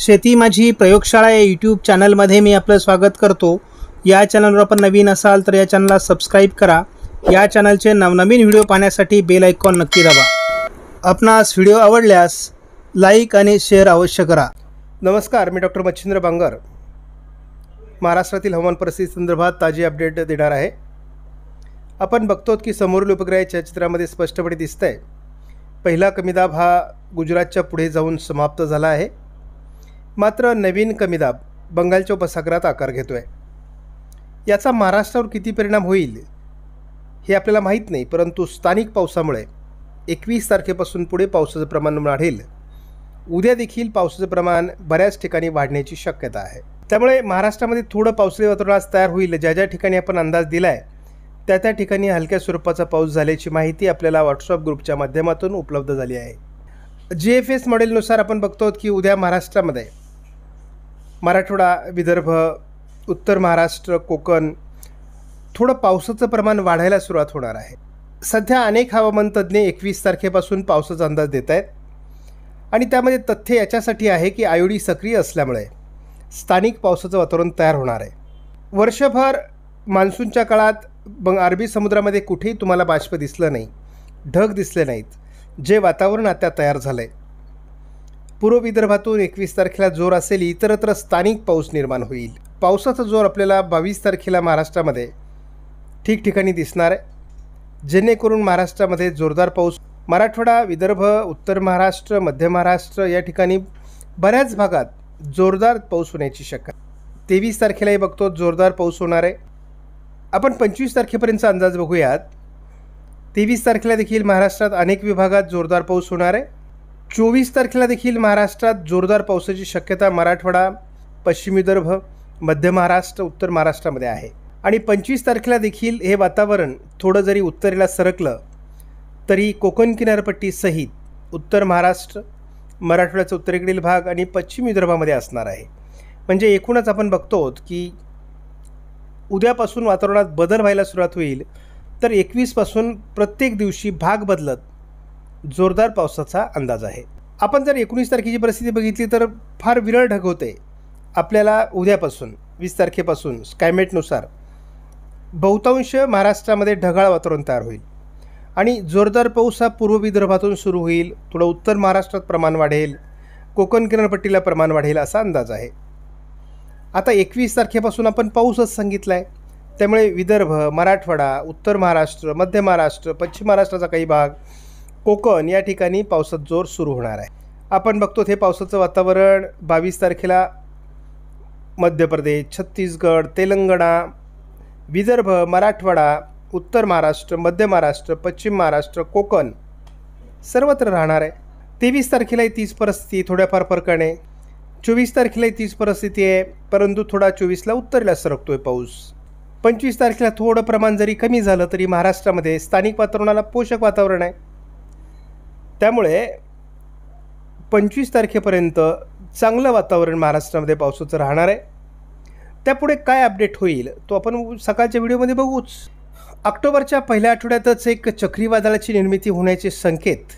शेती माझी प्रयोगशाळा या यूट्यूब चॅनलमध्ये मी आपलं स्वागत करतो या चॅनलवर आपण नवीन असाल तर या चॅनलला सबस्क्राईब करा या चॅनलचे नवनवीन व्हिडिओ पाहण्यासाठी बेल आयकॉन नक्की दाबा आपणास व्हिडिओ आवडल्यास लाईक आणि शेअर अवश्य करा नमस्कार मी डॉक्टर मच्छिंद्र बांगर महाराष्ट्रातील हवामान परिस्थिती संदर्भात ताजी अपडेट देणार आहे आपण बघतो की समोरील उपग्रह चित्रामध्ये स्पष्टपणे दिसत आहे पहिला कमीदाब हा गुजरातच्या पुढे जाऊन समाप्त झाला आहे मात्र नवीन कमी दाब बंगालच्या उपसागरात आकार घेतो आहे याचा महाराष्ट्रावर किती परिणाम होईल हे आपल्याला माहीत नाही परंतु स्थानिक पावसामुळे एकवीस तारखेपासून पुढे पावसाचं प्रमाण वाढेल उद्या देखील पावसाचं प्रमाण बऱ्याच ठिकाणी वाढण्याची शक्यता आहे त्यामुळे महाराष्ट्रामध्ये थोडं पावसाळी वातावरण तयार होईल ज्या ज्या ठिकाणी आपण अंदाज दिला आहे त्या त्या ठिकाणी हलक्या स्वरूपाचा पाऊस झाल्याची माहिती आपल्याला व्हॉट्सअप ग्रुपच्या माध्यमातून उपलब्ध झाली आहे जी एफ एस मॉडेलनुसार आपण बघतो की उद्या महाराष्ट्रामध्ये मराठवाडा विदर्भ उत्तर महाराष्ट्र कोकण थोडं पावसाचं प्रमाण वाढायला सुरुवात होणार आहे सध्या अनेक हवामान तज्ज्ञ एकवीस तारखेपासून पावसाचा अंदाज देत आहेत आणि त्यामध्ये तथ्य याच्यासाठी आहे की आयोडी सक्रिय असल्यामुळे स्थानिक पावसाचं वातावरण तयार होणार आहे वर्षभर मान्सूनच्या काळात बंग अरबी समुद्रामध्ये कुठेही तुम्हाला बाष्प दिसलं नाही ढग दिसले नाहीत जे वातावरण आता तयार झालं आहे पूर्व विदर्भातून एकवीस तारखेला जोर असेल इतरत्र स्थानिक पाऊस निर्माण होईल पावसाचा जोर आपल्याला बावीस तारखेला महाराष्ट्रामध्ये ठिकठिकाणी दिसणार आहे जेणेकरून महाराष्ट्रामध्ये जोरदार पाऊस मराठवाडा विदर्भ उत्तर महाराष्ट्र मध्य महाराष्ट्र या ठिकाणी बऱ्याच भागात जोरदार पाऊस होण्याची शक्यता तेवीस तारखेलाही बघतो जोरदार पाऊस होणार आहे आपण पंचवीस तारखेपर्यंतचा अंदाज बघूयात तेवीस तारखेला देखील महाराष्ट्रात अनेक विभागात जोरदार पाऊस होणार आहे चोवीस तारखेला देखील महाराष्ट्रात जोरदार पावसाची शक्यता मराठवाडा पश्चिम विदर्भ मध्य महाराष्ट्र उत्तर महाराष्ट्रामध्ये आहे आणि पंचवीस तारखेला देखील हे वातावरण थोडं जरी उत्तरेला सरकलं तरी कोकण किनारपट्टीसहित उत्तर महाराष्ट्र मराठवाड्याचा उत्तरेकडील भाग आणि पश्चिम विदर्भामध्ये असणार आहे म्हणजे एकूणच आपण बघतो की उद्यापासून वातावरणात बदल व्हायला सुरुवात होईल तर एकवीसपासून प्रत्येक दिवशी भाग बदलत जोरदार पावसाचा अंदाज आहे आपण जर एकोणीस तारखेची परिस्थिती बघितली तर फार विरळ ढग होते आपल्याला उद्यापासून वीस तारखेपासून स्कायमेटनुसार बहुतांश महाराष्ट्रामध्ये ढगाळ वातावरण तयार होईल आणि जोरदार पाऊस हा पूर्व विदर्भातून सुरू होईल थोडं उत्तर महाराष्ट्रात प्रमाण वाढेल कोकण किनारपट्टीला प्रमाण वाढेल असा अंदाज आहे आता एकवीस तारखेपासून आपण पाऊसच सांगितला आहे त्यामुळे विदर्भ मराठवाडा उत्तर महाराष्ट्र मध्य महाराष्ट्र पश्चिम महाराष्ट्राचा काही भाग कोकण या ठिकाणी पावसात जोर सुरू होणार आहे आपण बघतो ते पावसाचं वातावरण बावीस तारखेला मध्य प्रदेश छत्तीसगड तेलंगणा विदर्भ मराठवाडा उत्तर महाराष्ट्र मध्य महाराष्ट्र पश्चिम महाराष्ट्र कोकण सर्वत्र राहणार आहे तेवीस तारखेलाही तीच परिस्थिती थोड्याफार फरकाने चोवीस तारखेलाही तीच परिस्थिती आहे परंतु थोडा चोवीसला उत्तरेला सरकतो आहे पाऊस पंचवीस तारखेला थोडं प्रमाण जरी कमी झालं तरी महाराष्ट्रामध्ये स्थानिक वातावरणाला पोषक वातावरण आहे त्यामुळे पंचवीस तारखेपर्यंत चांगलं वातावरण महाराष्ट्रामध्ये पावसाचं राहणार आहे त्यापुढे काय अपडेट होईल तो आपण सकाळच्या व्हिडिओमध्ये बघूच ऑक्टोबरच्या पहिल्या आठवड्यातच एक चक्रीवादळाची निर्मिती होण्याचे संकेत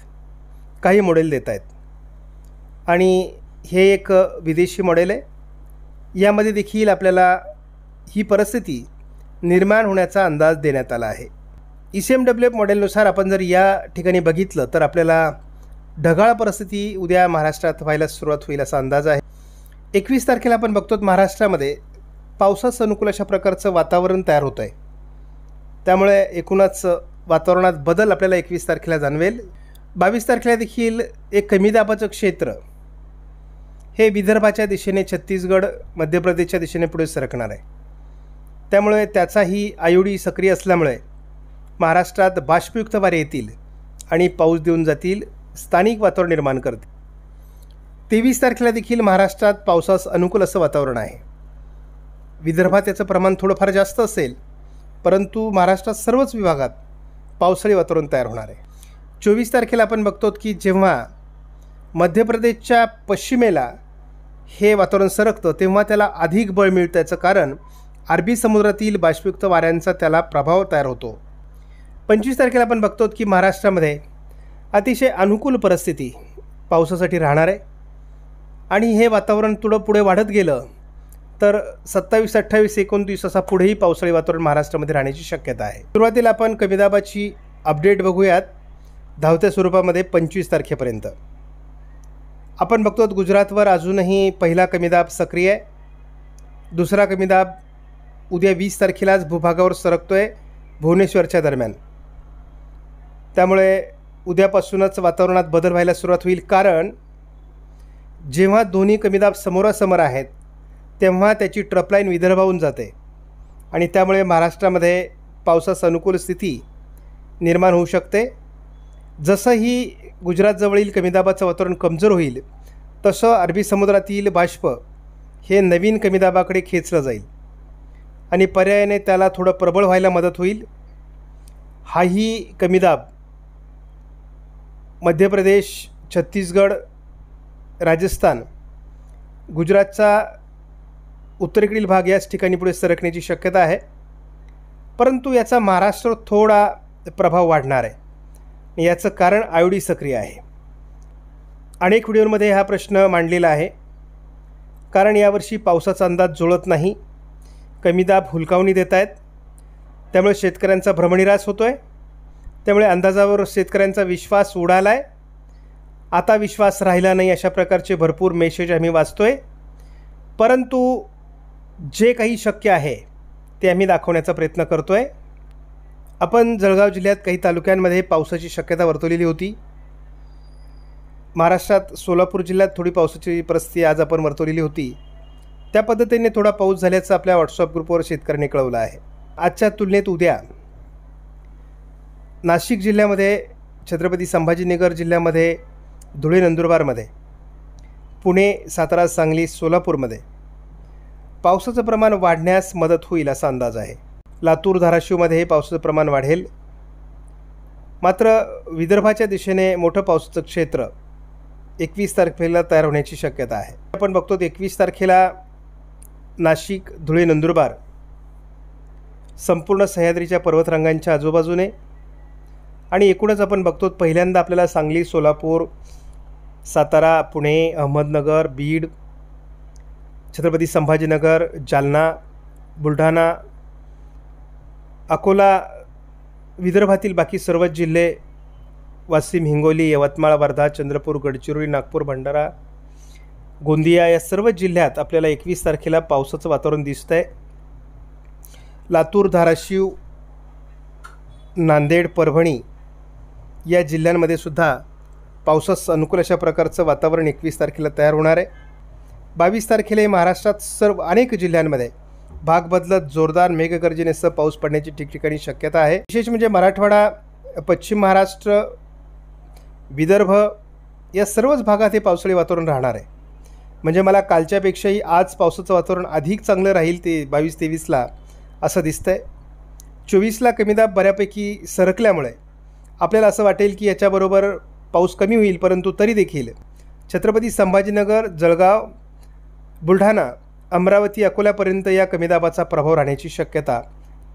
काही मॉडेल देत आहेत आणि हे एक विदेशी मॉडेल आहे यामध्ये देखील आपल्याला ही परिस्थिती निर्माण होण्याचा अंदाज देण्यात आला आहे E C M W F मॉडेलनुसार आपण जर या ठिकाणी बघितलं तर आपल्याला ढगाळ परिस्थिती उद्या महाराष्ट्रात व्हायला सुरुवात होईल असा अंदाज आहे एकवीस तारखेला आपण बघतो महाराष्ट्रामध्ये पावसास अनुकूल अशा प्रकारचं वातावरण तयार होतं आहे त्यामुळे एकूणच वातावरणात बदल आपल्याला एकवीस तारखेला जाणवेल बावीस तारखेला देखील एक कमी दाबाचं क्षेत्र हे विदर्भाच्या दिशेने छत्तीसगड मध्य प्रदेशच्या दिशेने पुढे सरकणार आहे त्यामुळे त्याचाही आयुडी सक्रिय असल्यामुळे महाराष्ट्रात बाष्पयुक्त वारे येतील आणि पाऊस देऊन जातील स्थानिक वातावरण निर्माण करतील तेवीस तारखेला देखील महाराष्ट्रात पावसास अनुकूल असं वातावरण आहे विदर्भात याचं प्रमाण थोडंफार जास्त असेल परंतु महाराष्ट्रात सर्वच विभागात पावसाळी वातावरण तयार होणार आहे चोवीस तारखेला आपण बघतो की जेव्हा मध्य प्रदेशच्या पश्चिमेला हे वातावरण सरकतं तेव्हा त्याला अधिक बळ मिळतं याचं कारण अरबी समुद्रातील बाष्पयुक्त वाऱ्यांचा त्याला प्रभाव तयार होतो पंचवीस तारखेला आपण बघतो की महाराष्ट्रामध्ये अतिशय अनुकूल परिस्थिती पावसासाठी राहणार आहे आणि हे वातावरण थोडं पुढे वाढत गेलं तर सत्तावीस अठ्ठावीस एकोणतीस असा पुढेही पावसाळी वातावरण महाराष्ट्रामध्ये राहण्याची शक्यता आहे सुरुवातीला आपण कमीदाबाची अपडेट बघूयात धावत्या स्वरूपामध्ये पंचवीस तारखेपर्यंत आपण बघतो गुजरातवर अजूनही पहिला कमीदाब सक्रिय आहे दुसरा कमीदाब उद्या वीस तारखेलाच भूभागावर सरकतो आहे भुवनेश्वरच्या दरम्यान त्यामुळे उद्यापासूनच वातावरणात बदल व्हायला सुरुवात होईल कारण जेव्हा दोन्ही कमीदाब समोरासमोर आहेत तेव्हा त्याची ट्रपलाईन विदर्भाहून जाते आणि त्यामुळे महाराष्ट्रामध्ये पावसास अनुकूल स्थिती निर्माण होऊ शकते जसंही गुजरातजवळील कमीदाबाचं वातावरण कमजोर होईल तसं अरबी समुद्रातील बाष्प हे नवीन कमीदाबाकडे खेचलं जाईल आणि पर्यायाने त्याला थोडं प्रबळ व्हायला मदत होईल हाही कमीदाब मध्य प्रदेश छत्तीसगड राजस्थान गुजरातचा उत्तरेकडील भाग याच ठिकाणी पुढे सरकण्याची शक्यता आहे परंतु याचा महाराष्ट्र थोडा प्रभाव वाढणार आहे याचं कारण आयोडी सक्रिय आहे अनेक व्हिडिओमध्ये हा प्रश्न मांडलेला आहे कारण यावर्षी पावसाचा अंदाज जुळत नाही कमी दाब हुलकावणी देत आहेत त्यामुळे शेतकऱ्यांचा भ्रमनिरास होतो आहे त्यामुळे अंदाजावर शेतकऱ्यांचा विश्वास उडाला आहे आता विश्वास राहिला नाही अशा प्रकारचे भरपूर मेसेज आम्ही वाचतो आहे परंतु जे काही शक्य आहे ते आम्ही दाखवण्याचा प्रयत्न करतो आहे आपण जळगाव जिल्ह्यात काही तालुक्यांमध्ये पावसाची शक्यता वर्तवलेली होती महाराष्ट्रात सोलापूर जिल्ह्यात थोडी पावसाची परिस्थिती आज आपण वर्तवलेली होती त्या पद्धतीने थोडा पाऊस झाल्याचं आपल्या व्हॉट्सअप ग्रुपवर शेतकऱ्यांनी कळवलं आहे आजच्या तुलनेत उद्या नाशिक जिल्ह्यामध्ये छत्रपती संभाजीनगर जिल्ह्यामध्ये धुळे नंदुरबारमध्ये पुणे सातारा सांगली सोलापूरमध्ये पावसाचं प्रमाण वाढण्यास मदत होईल असा अंदाज आहे लातूर हे पावसाचं प्रमाण वाढेल मात्र विदर्भाच्या दिशेने मोठं पावसाचं क्षेत्र एकवीस तारखेला तयार होण्याची शक्यता आहे आपण बघतो एकवीस तारखेला नाशिक धुळे नंदुरबार संपूर्ण सह्याद्रीच्या पर्वतरांगांच्या आजूबाजूने आणि एकूणच आपण बघतो पहिल्यांदा आपल्याला सांगली सोलापूर सातारा पुणे अहमदनगर बीड छत्रपती संभाजीनगर जालना बुलढाणा अकोला विदर्भातील बाकी सर्वच जिल्हे वाशिम हिंगोली यवतमाळ वर्धा चंद्रपूर गडचिरोली नागपूर भंडारा गोंदिया या सर्व जिल्ह्यात आपल्याला एकवीस तारखेला पावसाचं वातावरण दिसतं आहे लातूर धाराशिव नांदेड परभणी या जिल्ह्यांमध्ये सुद्धा पावसास अनुकूल अशा प्रकारचं वातावरण एकवीस तारखेला तयार होणार आहे बावीस तारखेला महाराष्ट्रात सर्व अनेक जिल्ह्यांमध्ये भाग बदलत जोरदार मेघगर्जनेसह पाऊस पडण्याची ठिकठिकाणी शक्यता आहे विशेष म्हणजे मराठवाडा पश्चिम महाराष्ट्र विदर्भ या सर्वच भागात हे पावसाळी वातावरण राहणार आहे म्हणजे मला कालच्यापेक्षाही आज पावसाचं वातावरण अधिक चांगलं राहील ते बावीस तेवीसला असं दिसतं आहे चोवीसला कमीदाब बऱ्यापैकी सरकल्यामुळे आपल्याला असं वाटेल की याच्याबरोबर पाऊस कमी होईल परंतु तरी देखील छत्रपती संभाजीनगर जळगाव बुलढाणा अमरावती अकोल्यापर्यंत या कमी दाबाचा प्रभाव राहण्याची शक्यता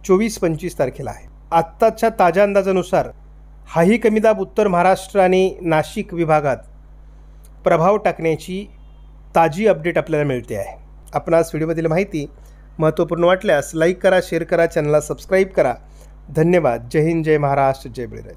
चोवीस पंचवीस तारखेला आहे आत्ताच्या ताज्या अंदाजानुसार हाही कमी दाब उत्तर महाराष्ट्र आणि नाशिक विभागात प्रभाव टाकण्याची ताजी अपडेट आपल्याला मिळते आहे आपणास व्हिडिओमधील माहिती महत्त्वपूर्ण वाटल्यास लाईक करा शेअर करा चॅनलला सबस्क्राईब करा धन्यवाद जय हिंद जय महाराष्ट्र जय बळीराज